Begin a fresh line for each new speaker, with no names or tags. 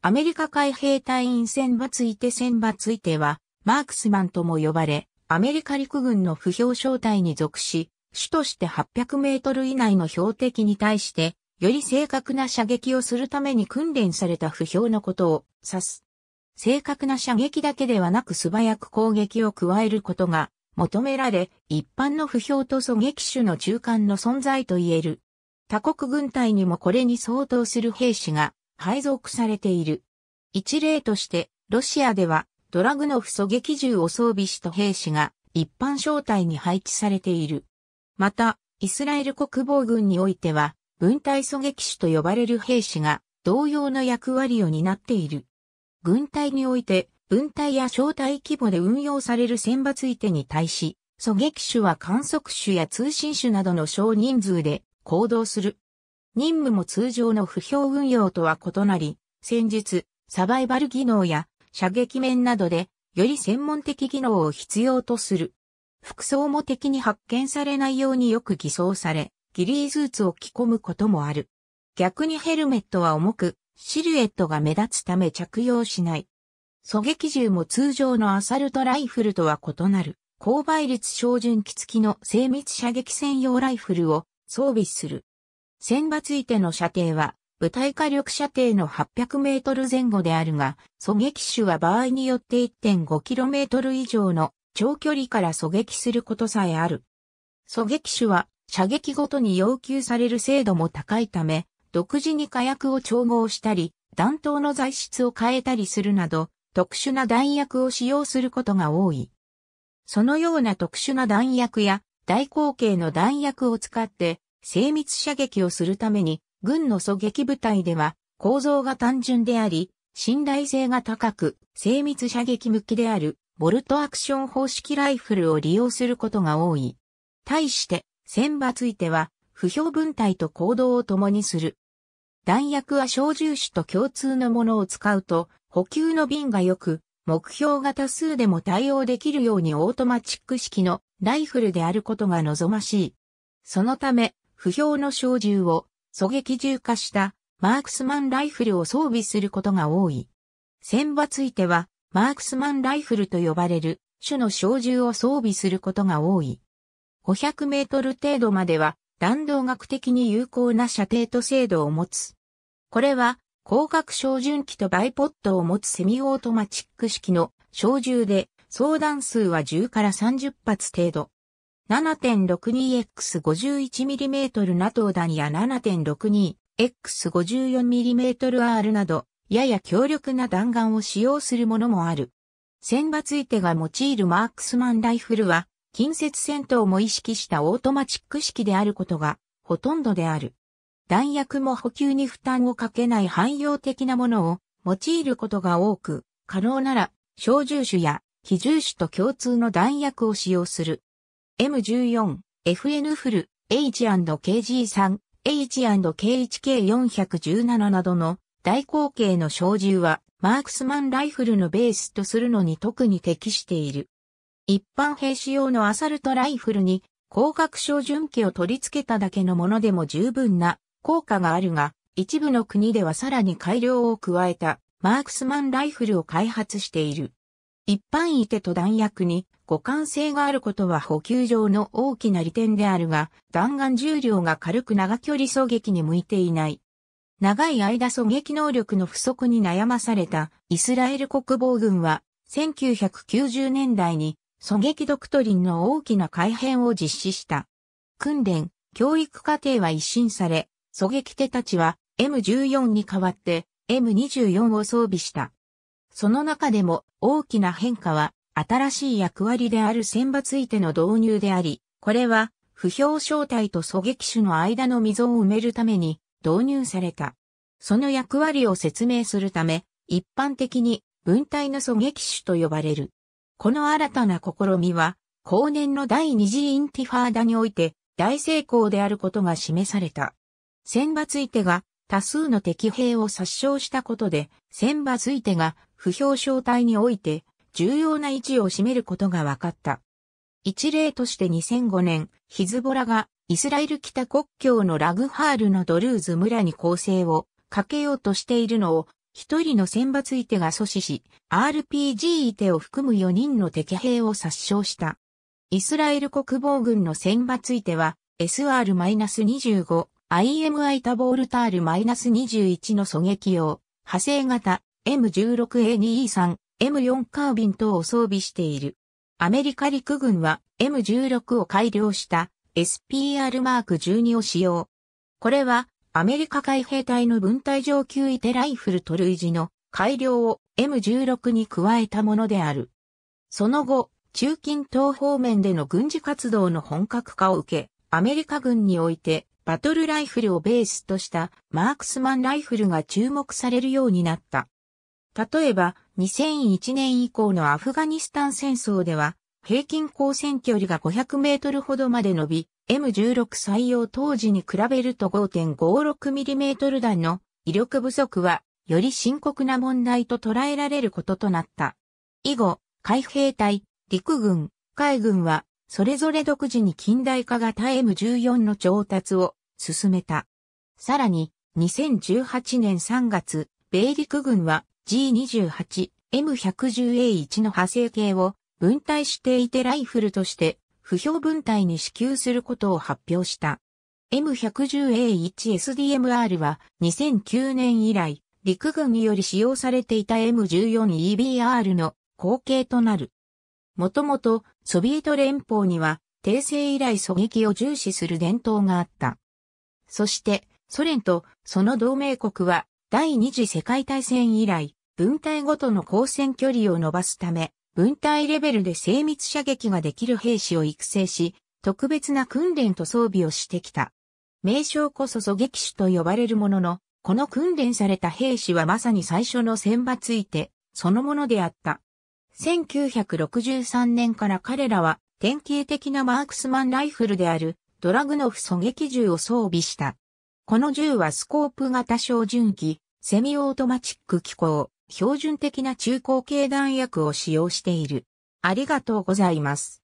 アメリカ海兵隊員選抜いて選抜いては、マークスマンとも呼ばれ、アメリカ陸軍の不評招待に属し、主として800メートル以内の標的に対して、より正確な射撃をするために訓練された不評のことを指す。正確な射撃だけではなく素早く攻撃を加えることが求められ、一般の不評と狙撃手の中間の存在と言える。他国軍隊にもこれに相当する兵士が配属されている。一例として、ロシアでは、ドラグノフ狙撃銃を装備した兵士が一般招待に配置されている。また、イスラエル国防軍においては、分隊狙撃手と呼ばれる兵士が同様の役割を担っている。軍隊において、分隊や小隊規模で運用される選抜相手に対し、狙撃手は観測手や通信手などの少人数で行動する。任務も通常の不評運用とは異なり、戦術、サバイバル技能や射撃面などで、より専門的技能を必要とする。服装も敵に発見されないようによく偽装され、ギリースーツを着込むこともある。逆にヘルメットは重く、シルエットが目立つため着用しない。狙撃銃も通常のアサルトライフルとは異なる、高倍率照準機付きの精密射撃専用ライフルを装備する。選抜いての射程は、部隊火力射程の800メートル前後であるが、狙撃手は場合によって1 5トル以上の長距離から狙撃することさえある。狙撃手は射撃ごとに要求される精度も高いため、独自に火薬を調合したり、弾頭の材質を変えたりするなど、特殊な弾薬を使用することが多い。そのような特殊な弾薬や大口径の弾薬を使って精密射撃をするために、軍の狙撃部隊では構造が単純であり、信頼性が高く、精密射撃向きである、ボルトアクション方式ライフルを利用することが多い。対して、戦場ついては、不評分隊と行動を共にする。弾薬は小銃手と共通のものを使うと、補給の瓶が良く、目標が多数でも対応できるようにオートマチック式のライフルであることが望ましい。そのため、不評の小銃を狙撃銃化したマークスマンライフルを装備することが多い。戦場ついてはマークスマンライフルと呼ばれる種の小銃を装備することが多い。500メートル程度までは弾道学的に有効な射程と精度を持つ。これは光学照準器とバイポットを持つセミオートマチック式の小銃で、相弾数は10から30発程度。7.62X51mm ナトーダニや 7.62X54mm R など、やや強力な弾丸を使用するものもある。選抜い手が用いるマークスマンライフルは、近接戦闘も意識したオートマチック式であることが、ほとんどである。弾薬も補給に負担をかけない汎用的なものを用いることが多く、可能なら、小銃種や非銃種と共通の弾薬を使用する。M14、FN フル、H&KG3、h k h k 4 1 7などの大口径の小銃はマークスマンライフルのベースとするのに特に適している。一般兵士用のアサルトライフルに光学照準器を取り付けただけのものでも十分な効果があるが、一部の国ではさらに改良を加えたマークスマンライフルを開発している。一般いてと弾薬に互換性があることは補給上の大きな利点であるが、弾丸重量が軽く長距離狙撃に向いていない。長い間狙撃能力の不足に悩まされたイスラエル国防軍は1990年代に狙撃ドクトリンの大きな改変を実施した。訓練、教育課程は一新され、狙撃手たちは M14 に代わって M24 を装備した。その中でも大きな変化は新しい役割である選抜いての導入であり、これは不評招待と狙撃手の間の溝を埋めるために導入された。その役割を説明するため、一般的に文体の狙撃手と呼ばれる。この新たな試みは、後年の第二次インティファーダにおいて大成功であることが示された。選抜い手が多数の敵兵を殺傷したことで、選抜い手が不評症体において重要な位置を占めることが分かった。一例として2005年、ヒズボラがイスラエル北国境のラグハールのドルーズ村に攻勢をかけようとしているのを一人の選抜い手が阻止し、RPG い手を含む4人の敵兵を殺傷した。イスラエル国防軍の選抜い手は SR-25、IMI タボールタール -21 の狙撃用、派生型 M16A2E3、M4 カービン等を装備している。アメリカ陸軍は M16 を改良した SPR マーク12を使用。これはアメリカ海兵隊の分隊上級位手ライフルと類似の改良を M16 に加えたものである。その後、中近東方面での軍事活動の本格化を受け、アメリカ軍においてバトルライフルをベースとしたマークスマンライフルが注目されるようになった。例えば、2001年以降のアフガニスタン戦争では、平均光線距離が500メートルほどまで伸び、M16 採用当時に比べると 5.56mm 弾の威力不足は、より深刻な問題と捉えられることとなった。以後、海兵隊、陸軍、海軍は、それぞれ独自に近代化型 M14 の調達を進めた。さらに、2018年3月、米陸軍は G28、M110A1 の派生系を分隊していてライフルとして不評分隊に支給することを発表した。M110A1SDMR は2009年以来、陸軍により使用されていた M14EBR の後継となる。もともとソビエト連邦には帝政以来狙撃を重視する伝統があった。そしてソ連とその同盟国は第二次世界大戦以来分隊ごとの交戦距離を伸ばすため、分隊レベルで精密射撃ができる兵士を育成し、特別な訓練と装備をしてきた。名称こそ狙撃手と呼ばれるものの、この訓練された兵士はまさに最初の選抜いて、そのものであった。1963年から彼らは典型的なマークスマンライフルであるドラグノフ狙撃銃を装備した。この銃はスコープ型照準機、セミオートマチック機構、標準的な中高系弾薬を使用している。ありがとうございます。